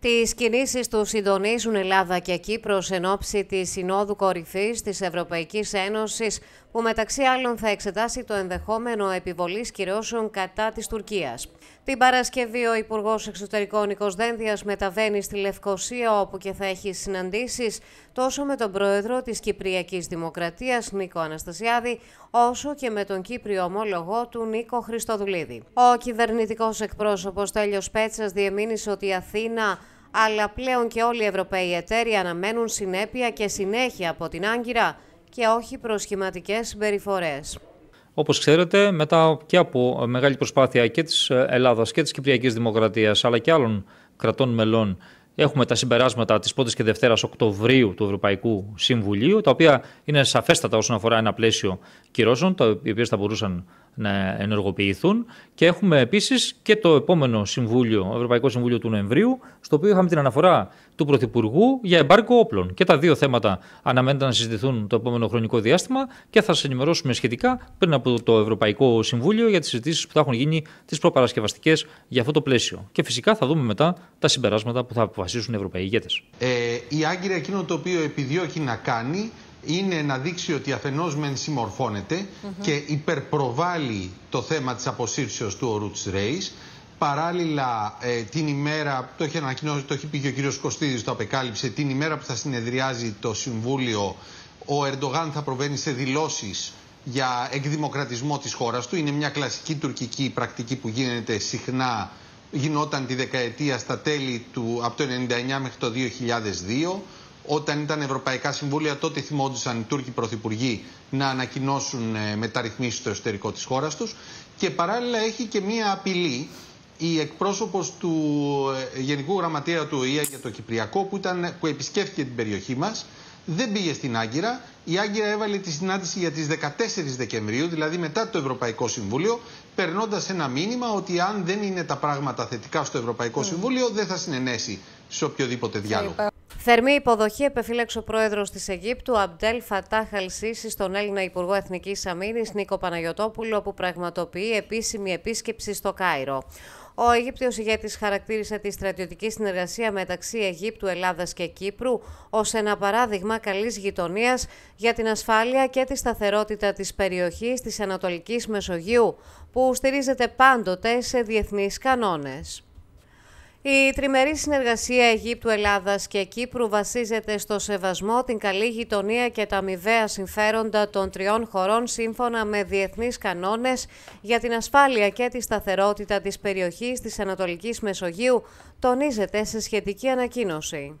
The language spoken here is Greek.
Τις κινήσεις του συντονίζουν Ελλάδα και Κύπρος εν ώψη της Συνόδου Κορυφής της Ευρωπαϊκής Ένωσης που μεταξύ άλλων θα εξετάσει το ενδεχόμενο επιβολής κυρώσεων κατά της Τουρκίας. Την Παρασκευή, ο Υπουργός Εξωτερικών Νικό Δένδιας μεταβαίνει στη Λευκοσία, όπου και θα έχει συναντήσεις τόσο με τον πρόεδρο της Κυπριακής Δημοκρατίας, Νίκο Αναστασιάδη, όσο και με τον Κύπριο ομόλογο του Νίκο Χριστοδουλίδη. Ο κυβερνητικός εκπρόσωπος Τέλιος Πέτσας διεμήνυσε ότι η Αθήνα αλλά πλέον και όλοι οι Ευρωπαίοι εταίροι αναμένουν συνέπεια και συνέχεια από την Άγκυρα και όχι προσχηματικές συμπεριφορές. Όπως ξέρετε, μετά και από μεγάλη προσπάθεια και της ε, Ελλάδας και της Κυπριακής Δημοκρατίας, αλλά και άλλων κρατών μελών, έχουμε τα συμπεράσματα της 1η και Δευτέρας Οκτωβρίου του Ευρωπαϊκού Συμβουλίου, τα οποία είναι σαφέστατα όσον αφορά ένα πλαίσιο κυρώσεων, τα οποία θα μπορούσαν να ενεργοποιηθούν. Και έχουμε επίσης και το επόμενο συμβούλιο, Ευρωπαϊκό Συμβούλιο του Νοεμβρίου, στο οποίο είχαμε την αναφορά του Πρωθυπουργού για εμπάρκο όπλων. Και τα δύο θέματα αναμένεται να συζητηθούν το επόμενο χρονικό διάστημα και θα σας ενημερώσουμε σχετικά πριν από το Ευρωπαϊκό Συμβούλιο για τις συζητήσεις που θα έχουν γίνει τις προπαρασκευαστικές για αυτό το πλαίσιο. Και φυσικά θα δούμε μετά τα συμπεράσματα που θα αποφασίσουν οι Ευρωπαίοι ηγέτες. Ε, η Άγκυρα εκείνο το οποίο επιδιώκει να κάνει είναι να δείξει ότι αφενός μεν συμμορφώνεται και υπερπροβάλλει το θέμα της αποσύρσεως του ορού της Ρέης. Παράλληλα ε, την ημέρα, το έχει ανακοινώσει, το έχει πει ο κύριος Κωστίδης, το απεκάλυψε, την ημέρα που θα συνεδριάζει το Συμβούλιο ο Ερντογάν θα προβαίνει σε δηλώσεις για εκδημοκρατισμό της χώρας του. Είναι μια κλασική τουρκική πρακτική που γίνεται συχνά, γινόταν τη δεκαετία στα τέλη του, από το 1999 μέχρι το 2002. Όταν ήταν Ευρωπαϊκά Συμβούλια, τότε θυμόντουσαν οι Τούρκοι Πρωθυπουργοί να ανακοινώσουν ε, μεταρρυθμίσεις στο εσωτερικό της χώρας τους. Και παράλληλα έχει και μία απειλή η εκπρόσωπος του ε, Γενικού Γραμματέα του ΟΗΕ για το Κυπριακό που, ήταν, που επισκέφθηκε την περιοχή μας δεν πήγε στην Άγκυρα η Άγκυρα έβαλε τη συνάντηση για τις 14 Δεκεμβρίου, δηλαδή μετά το Ευρωπαϊκό Συμβούλιο, περνώντας ένα μήνυμα ότι αν δεν είναι τα πράγματα θετικά στο Ευρωπαϊκό ναι. Συμβούλιο, δεν θα συνενέσει σε οποιοδήποτε διάλογο. Θερμή υποδοχή επεφύλαξε ο πρόεδρος της Αιγύπτου, Αμπτέλ Φατάχ Αλσίση, στον Έλληνα Υπουργό Εθνικής Αμήνης Νίκο Παναγιοτόπουλο, που πραγματοποιεί επίσημη επίσκεψη στο Κάιρο. Ο Αιγύπτιος ηγέτης χαρακτήρισε τη στρατιωτική συνεργασία μεταξύ Αιγύπτου, Ελλάδας και Κύπρου ως ένα παράδειγμα καλής γειτονίας για την ασφάλεια και τη σταθερότητα της περιοχής της Ανατολικής Μεσογείου, που στηρίζεται πάντοτε σε διεθνείς κανόνες. Η τριμερή συνεργασία Αιγύπτου-Ελλάδας και Κύπρου βασίζεται στο σεβασμό, την καλή γειτονία και τα αμοιβαία συμφέροντα των τριών χωρών σύμφωνα με διεθνείς κανόνες για την ασφάλεια και τη σταθερότητα της περιοχής της Ανατολικής Μεσογείου, τονίζεται σε σχετική ανακοίνωση.